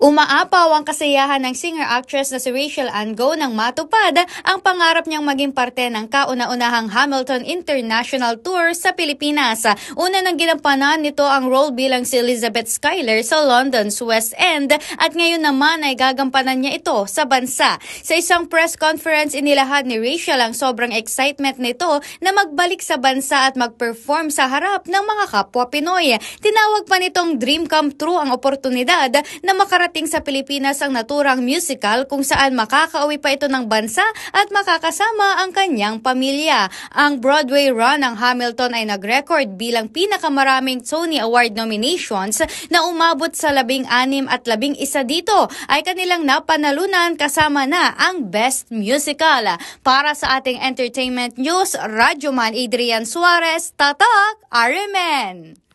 Umaapaw ang kasiyahan ng singer-actress na si Rachel Ango nang matupad ang pangarap niyang maging parte ng kauna-unahang Hamilton International Tour sa Pilipinas. Una nang ginampanan nito ang role bilang si Elizabeth Schuyler sa London's West End at ngayon naman ay gagampanan niya ito sa bansa. Sa isang press conference inilahad ni Rachel ang sobrang excitement nito na magbalik sa bansa at mag-perform sa harap ng mga kapwa Pinoy. Tinawag pa nitong dream come true ang oportunidad na makarating darating sa Pilipinas ang naturang musical kung saan makakauwi pa ito ng bansa at makakasama ang kanyang pamilya. Ang Broadway run ng Hamilton ay nag-record bilang pinakamaraming Tony Award nominations na umabot sa labing anim at labing isa dito ay kanilang napanalunan kasama na ang Best Musical. Para sa ating entertainment news, Radyoman Adrian Suarez, Tatak, RMN!